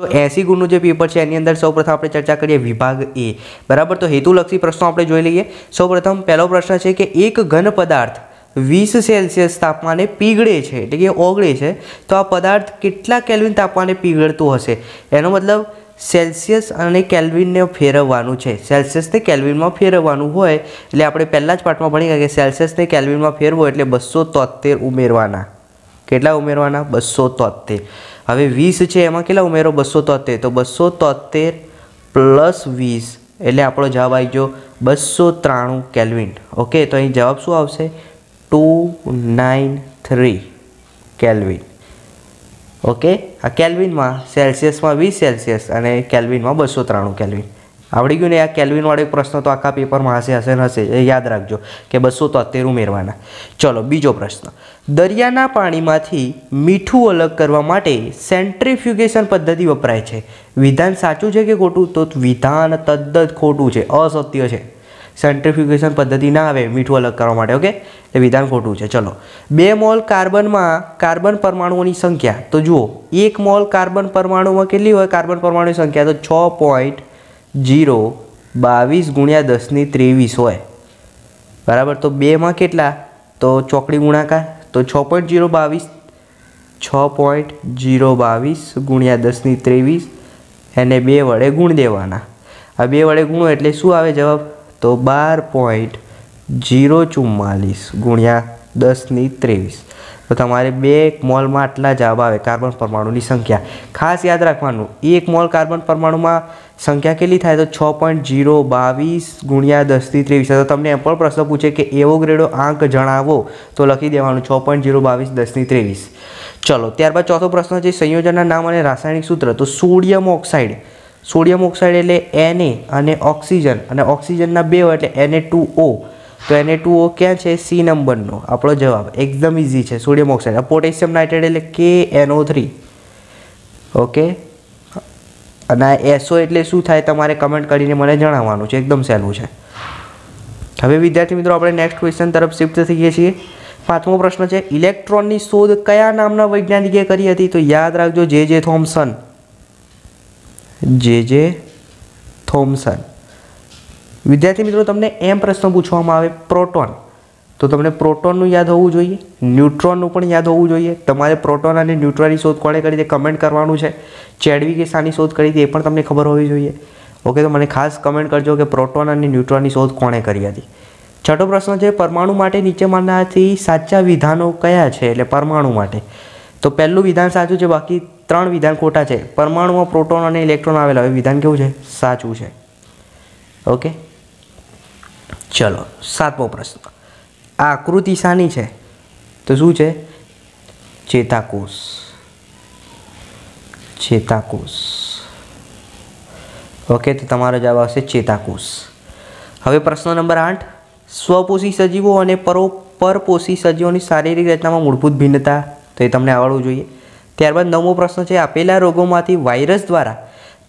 તો એસી ગુણનું જે પેપર છે એની અંદર સૌપ્રથમ આપણે ચર્ચા કરીએ વિભાગ એ બરાબર તો હેતુલક્ષી પ્રશ્નો આપણે જોઈ લઈએ સૌપ્રથમ પહેલો પ્રશ્ન છે કે એક ઘન પદાર્થ વીસ સેલ્સિયસ તાપમાને પીગળે છે એટલે કે ઓગળે છે તો આ પદાર્થ કેટલા કેલ્વિન તાપમાને પીગળતો હશે એનો મતલબ સેલ્સિયસ અને કેલ્વિનને ફેરવવાનું છે સેલ્સિયસને કેલ્વિનમાં ફેરવવાનું હોય એટલે આપણે પહેલાં જ પાઠમાં ભણી ગયા કે સેલ્સિયસને કેલ્વિનમાં ફેરવો એટલે બસો તોતેર ઉમેરવાના કેટલા ઉમેરવાના બસો તોતેર હવે વીસ છે એમાં કેટલા ઉમેરો બસો તોતેર તો બસો તોતેર પ્લસ વીસ એટલે આપણો જવાબ આવી ગયો બસો ત્રાણું કેલ્વિન ઓકે તો અહીં જવાબ શું આવશે two nine three kelvin okay આ કેલ્વિનમાં સેલ્સિયસમાં વીસ સેલ્સિયસ અને કેલ્વિનમાં બસો ત્રાણું કેલ્વિન આવડી ગયું ને આ કેલ્વિનવાળો એક પ્રશ્ન તો આખા પેપરમાં હશે હશે ને હશે એ યાદ રાખજો કે બસો તોતેર ઉમેરવાના ચલો બીજો પ્રશ્ન દરિયાના પાણીમાંથી મીઠું અલગ કરવા માટે સેન્ટ્રીફ્યુગેશન પદ્ધતિ વપરાય છે વિધાન સાચું છે કે ખોટું તો વિધાન તદ્દન ખોટું છે અસત્ય છે સેન્ટ્રીફ્યુગેશન પદ્ધતિ ના આવે મીઠું અલગ કરવા માટે ઓકે એ વિધાન ખોટું છે ચલો બે મોલ કાર્બનમાં કાર્બન પરમાણુઓની સંખ્યા તો જુઓ એક મોલ કાર્બન પરમાણુમાં કેટલી હોય કાર્બન પરમાણુની સંખ્યા તો છ પોઈન્ટ જીરો બાવીસ ગુણ્યા દસની ત્રેવીસ હોય બરાબર તો બેમાં કેટલા તો ચોકડી ગુણાકાર તો છ પોઈન્ટ જીરો બાવીસ છ પોઈન્ટ જીરો બાવીસ ગુણ્યા દસની ત્રેવીસ એને બે વડે ગુણ દેવાના આ બે વડે ગુણો એટલે શું આવે જવાબ તો બાર પોઈન્ટ જીરો ચુમ્માલીસ ગુણ્યા દસની ત્રેવીસ તો તમારે બે મોલમાં આટલા જવાબ આવે કાર્બન પરમાણુની સંખ્યા ખાસ યાદ રાખવાનું એક મોલ કાર્બન પરમાણુમાં સંખ્યા કેટલી થાય તો છ પોઈન્ટ જીરો બાવીસ ગુણ્યા દસથી ત્રેવીસ તો તમને એમ પણ પ્રશ્ન પૂછે કે એવો ગ્રેડો આંક જણાવો તો લખી દેવાનું છ પોઈન્ટ જીરો બાવીસ દસની ત્રેવીસ ચલો ત્યારબાદ ચોથો પ્રશ્ન છે સંયોજનના નામ અને રાસાયણિક સૂત્ર તો સોડિયમ ઓક્સાઇડ સોડિયમ ઓક્સાઇડ એટલે એને અને ઓક્સિજન અને ઓક્સિજનના બે હોય એટલે એને ટુ ઓ તો એને ટુ ઓ ક્યાં છે સી નંબરનો આપણો જવાબ એકદમ ઇઝી છે સોડિયમ ઓક્સાઇડ પોટેશિયમ નાઇટ્રેટ એટલે કે એનઓ થ્રી ઓકે અને એસો એટલે શું થાય તમારે કમેન્ટ કરીને મને જણાવવાનું છે એકદમ સહેલું છે હવે વિદ્યાર્થી મિત્રો આપણે નેક્સ્ટ ક્વેશ્ચન તરફ શિફ્ટ થઈએ છીએ પાંચમો પ્રશ્ન છે ઇલેક્ટ્રોનની શોધ કયા નામના વૈજ્ઞાનિકે કરી હતી તો યાદ રાખજો જે જે થોમ્સન જે જે થોમ્સન વિદ્યાર્થી મિત્રો તમને એમ પ્રશ્ન પૂછવામાં આવે પ્રોટોન તો તમને પ્રોટોનનું યાદ હોવું જોઈએ ન્યુટ્રોનનું પણ યાદ હોવું જોઈએ તમારે પ્રોટોન અને ન્યુટ્રોનની શોધ કોણે કરી તે કમેન્ટ કરવાનું છે ચેડવી કે શાની શોધ કરી હતી એ પણ તમને ખબર હોવી જોઈએ ઓકે તો મને ખાસ કમેન્ટ કરજો કે પ્રોટોન અને ન્યુટ્રોનની શોધ કોણે કરી હતી છઠ્ઠો પ્રશ્ન છે પરમાણુ માટે નીચેમાંનાથી સાચા વિધાનો કયા છે એટલે પરમાણુ માટે તો પહેલું વિધાન સાચું છે બાકી ત્રણ વિધાન ખોટા છે પરમાણુમાં પ્રોટોન અને ઇલેક્ટ્રોન આવેલા હોય વિધાન કેવું છે સાચું છે ઓકે ચલો સાતમો પ્રશ્ન આ આકૃતિ શાની છે તો શું છે ચેતાકોષ ચેતાકોષ ઓકે તો તમારો જવાબ આવશે ચેતાકોષ હવે પ્રશ્ન નંબર આઠ સ્વપોષી સજીવો અને પરો પરપોષી સજીવોની શારીરિક રચનામાં મૂળભૂત ભિન્નતા તો એ તમને આવડવું જોઈએ ત્યારબાદ નવમો પ્રશ્ન છે આપેલા રોગોમાંથી વાયરસ દ્વારા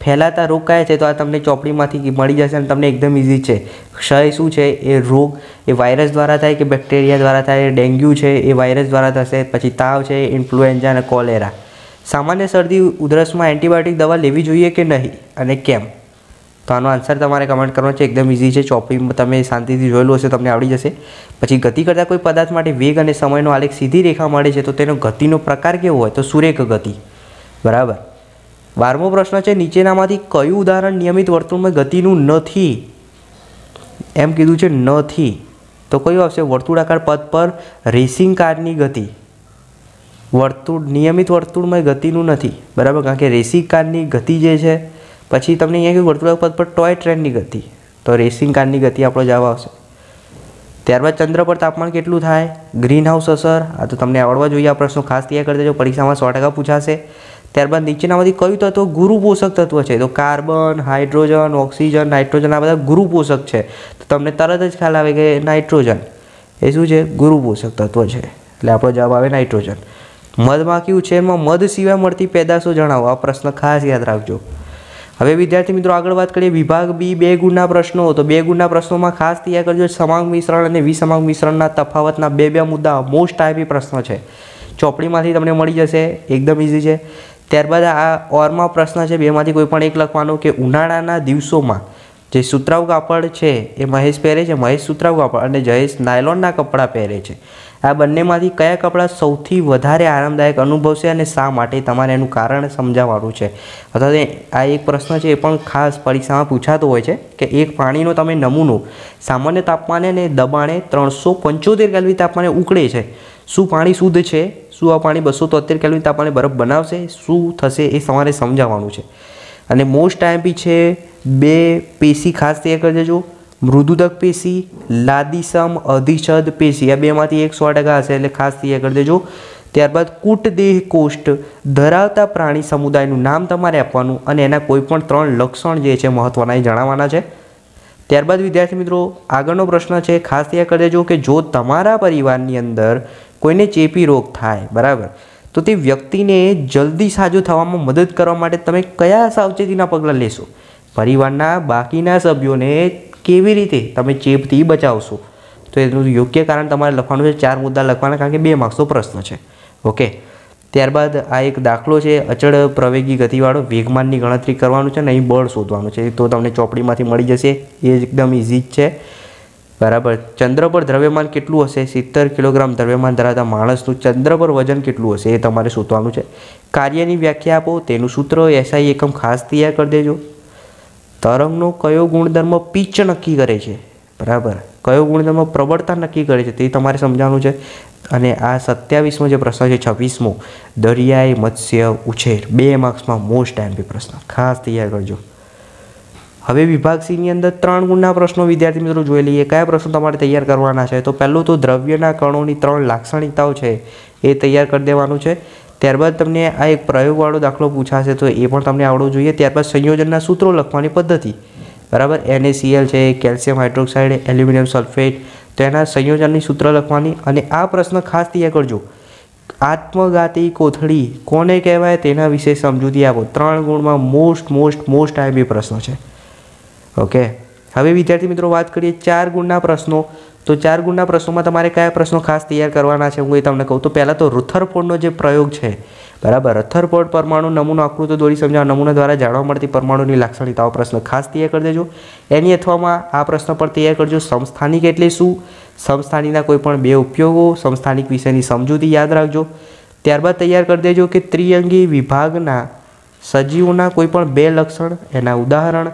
ફેલાતા રોગ કયા છે તો આ તમને ચોપડીમાંથી મળી જશે અને તમને એકદમ ઇઝી છે ક્ષય શું છે એ રોગ એ વાયરસ દ્વારા થાય કે બેક્ટેરિયા દ્વારા થાય ડેન્ગ્યુ છે એ વાયરસ દ્વારા થશે પછી તાવ છે ઇન્ફ્લુએન્ઝા અને કોલેરા સામાન્ય શરદી ઉધરસમાં એન્ટીબાયોટિક દવા લેવી જોઈએ કે નહીં અને કેમ તો આનો આન્સર તમારે કમેન્ટ કરવાનો છે એકદમ ઇઝી છે ચોપડી તમે શાંતિથી જોયેલું હશે તમને આવડી જશે પછી ગતિ કરતાં કોઈ પદાર્થ માટે વેગ અને સમયનો આલેખ સીધી રેખા મળે છે તો તેનો ગતિનો પ્રકાર કેવો હોય તો સુરેખ ગતિ બરાબર બારમો પ્રશ્ન છે નીચેનામાંથી કયું ઉદાહરણ નિયમિત વર્તુળમાં ગતિનું નથી એમ કીધું છે નથી તો કયું આવશે વર્તુળાકાર પદ પર રેસિંગ કારની ગતિ વર્તુળ નિયમિત વર્તુળમાં ગતિનું નથી બરાબર કારણ કે રેસિંગ કારની ગતિ જે છે પછી તમને અહીંયા વર્તુળાકાર પદ પર ટોય ટ્રેનની ગતિ તો રેસિંગ કારની ગતિ આપણો જવાબ આવશે ત્યારબાદ ચંદ્ર પર તાપમાન કેટલું થાય ગ્રીન હાઉસ અસર આ તો તમને આવડવા જોઈએ આ પ્રશ્નો ખાસ તૈયાર કરી દેજો પરીક્ષામાં સો ટકા પૂછાશે ત્યારબાદ નીચેનામાંથી કયું તત્વ ગુરુ પોષક તત્વ છે તો કાર્બન હાઇડ્રોજન ઓક્સિજન નાઇટ્રોજન આ બધા ગુરુ પોષક છે તો તમને તરત જ ખ્યાલ આવે કે નાઇટ્રોજન એ શું છે ગુરુ પોષક તત્વ છે એટલે આપણો જવાબ આવે નાઇટ્રોજન મધમાં કયું છે એમાં મધ સિવાય મળતી પેદાશો જણાવો આ પ્રશ્ન ખાસ યાદ રાખજો હવે વિદ્યાર્થી મિત્રો આગળ વાત કરીએ વિભાગ બી બે ગુણના પ્રશ્નો તો બે ગુણના પ્રશ્નોમાં ખાસ તૈયાર કરજો સમાંગ મિશ્રણ અને વિસમાંગ મિશ્રણના તફાવતના બે બે મુદ્દા મોસ્ટ આઈપી પ્રશ્ન છે ચોપડીમાંથી તમને મળી જશે એકદમ ઇઝી છે ત્યારબાદ આ ઓરમાં પ્રશ્ન છે બેમાંથી કોઈ પણ એક લખવાનો કે ઉનાળાના દિવસોમાં જે સુતરાઉ કાપડ છે એ મહેશ પહેરે છે મહેશ સુતરાઉ કાપડ અને જયેશ નાયલોનના કપડાં પહેરે છે આ બંનેમાંથી કયા કપડાં સૌથી વધારે આરામદાયક અનુભવશે અને શા માટે તમારે એનું કારણ સમજાવવાનું છે અથવા આ એક પ્રશ્ન છે એ પણ ખાસ પરીક્ષામાં પૂછાતો હોય છે કે એક પાણીનો તમે નમૂનો સામાન્ય તાપમાને અને દબાણે ત્રણસો પંચોતેર કેલ્વી તાપમાને ઉકળે છે શું પાણી શુદ્ધ છે શું આ પાણી બસો તોતેર કેલ્વિન તાપમાને બરફ બનાવશે શું થશે એ તમારે સમજાવવાનું છે અને મોસ્ટ ટાઈમ છે બે પેશી ખાસ તૈયાર કરી દેજો મૃદુદક પેશી લાદીસમ અધિછદ પેશી આ બેમાંથી એક સો ટકા હશે એટલે ખાસ તૈયાર કરી દેજો ત્યારબાદ કૂટદેહ કોષ્ટ ધરાવતા પ્રાણી સમુદાયનું નામ તમારે આપવાનું અને એના કોઈપણ ત્રણ લક્ષણ જે છે મહત્ત્વના એ જણાવવાના છે ત્યારબાદ વિદ્યાર્થી મિત્રો આગળનો પ્રશ્ન છે ખાસ તૈયાર કરી દેજો કે જો તમારા પરિવારની અંદર કોઈને ચેપી રોગ થાય બરાબર તો તે વ્યક્તિને જલ્દી સાજો થવામાં મદદ કરવા માટે તમે કયા સાવચેતીના પગલાં લેશો પરિવારના બાકીના સભ્યોને કેવી રીતે તમે ચેપથી બચાવશો તો એનું યોગ્ય કારણ તમારે લખવાનું છે ચાર મુદ્દા લખવાના કારણ કે બે માર્ક્સનો પ્રશ્ન છે ઓકે ત્યારબાદ આ એક દાખલો છે અચળ પ્રવેગી ગતિવાળો વેગમાનની ગણતરી કરવાનું છે અને અહીં બળ શોધવાનું છે તો તમને ચોપડીમાંથી મળી જશે એ એકદમ ઇઝી જ છે બરાબર ચંદ્ર પર દ્રવ્યમાન કેટલું હશે સિત્તેર કિલોગ્રામ દ્રવ્યમાન ધરાવતા માણસનું ચંદ્ર પર વજન કેટલું હશે એ તમારે શોધવાનું છે કાર્યની વ્યાખ્યા આપો તેનું સૂત્ર એસઆઈ એકમ ખાસ તૈયાર કરી દેજો તરંગનો કયો ગુણધર્મ પિચ નક્કી કરે છે બરાબર કયો ગુણધર્મ પ્રબળતા નક્કી કરે છે તે તમારે સમજાવવાનું છે અને આ સત્યાવીસમો જે પ્રશ્ન છે છવ્વીસમો દરિયાઈ મત્સ્ય ઉછેર બે માર્ક્સમાં મોસ્ટ એમપી પ્રશ્ન ખાસ તૈયાર કરજો હવે વિભાગ સીની અંદર ત્રણ ગુણના પ્રશ્નો વિદ્યાર્થી મિત્રો જોઈ લઈએ કયા પ્રશ્નો તમારે તૈયાર કરવાના છે તો પહેલું તો દ્રવ્યના કણોની ત્રણ લાક્ષણિકતાઓ છે એ તૈયાર કરી દેવાનું છે ત્યારબાદ તમને આ એક પ્રયોગવાળો દાખલો પૂછાશે તો એ પણ તમને આવડવું જોઈએ ત્યારબાદ સંયોજનના સૂત્રો લખવાની પદ્ધતિ બરાબર એનએસીએલ છે કેલ્શિયમ હાઇડ્રોક્સાઇડ એલ્યુમિનિયમ સલ્ફેટ તો એના સંયોજનની સૂત્ર લખવાની અને આ પ્રશ્ન ખાસ તૈયાર કરજો આત્મઘાતી કોથળી કોને કહેવાય તેના વિશે સમજૂતી આપો ત્રણ ગુણમાં મોસ્ટ મોસ્ટ મોસ્ટ આઈબી પ્રશ્ન છે ઓકે હવે વિદ્યાર્થી મિત્રો વાત કરીએ ચાર ગુણના પ્રશ્નો તો ચાર ગુણના પ્રશ્નોમાં તમારે કયા પ્રશ્નો ખાસ તૈયાર કરવાના છે હું એ તમને કહું તો પહેલાં તો રથરફોર્ડનો જે પ્રયોગ છે બરાબર રથરફોર્ડ પરમાણુ નમૂનો આકૃતિ દોરી સમજાવ નમૂના દ્વારા જાણવા મળતી પરમાણુની લાક્ષણિકતાઓ પ્રશ્ન ખાસ તૈયાર કરી દેજો એની અથવામાં આ પ્રશ્ન પણ તૈયાર કરજો સંસ્થાનિક એટલે શું સંસ્થાનીના કોઈપણ બે ઉપયોગો સંસ્થાનિક વિશેની સમજૂતી યાદ રાખજો ત્યારબાદ તૈયાર કરી દેજો કે ત્રિઅંગી વિભાગના સજીવોના કોઈ પણ બે લક્ષણ એના ઉદાહરણ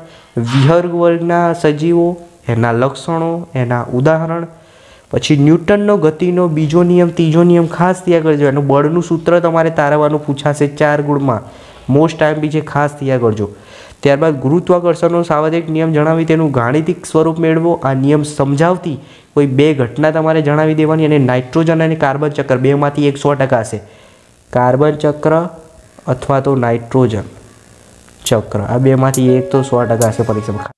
વિહર્ગ વર્ગના સજીવો એના લક્ષણો એના ઉદાહરણ પછી ન્યૂટનનો ગતિનો બીજો નિયમ ત્રીજો નિયમ ખાસ ત્યાં કરજો એનું બળનું સૂત્ર તમારે તારવવાનું પૂછાશે ચાર ગુણમાં મોસ્ટ ટાઈમ બી છે ખાસ ત્યાં કરજો ત્યારબાદ ગુરુત્વાકર્ષણનો સાવધિક નિયમ જણાવી તેનું ગાણિતિક સ્વરૂપ મેળવો આ નિયમ સમજાવતી કોઈ બે ઘટના તમારે જણાવી દેવાની અને નાઇટ્રોજન અને કાર્બન ચક્ર બેમાંથી એકસો ટકા હશે કાર્બન ચક્ર અથવા તો નાઇટ્રોજન ચક્ર આ બેમાંથી એક તો સો ટકા હશે પરીક્ષામાં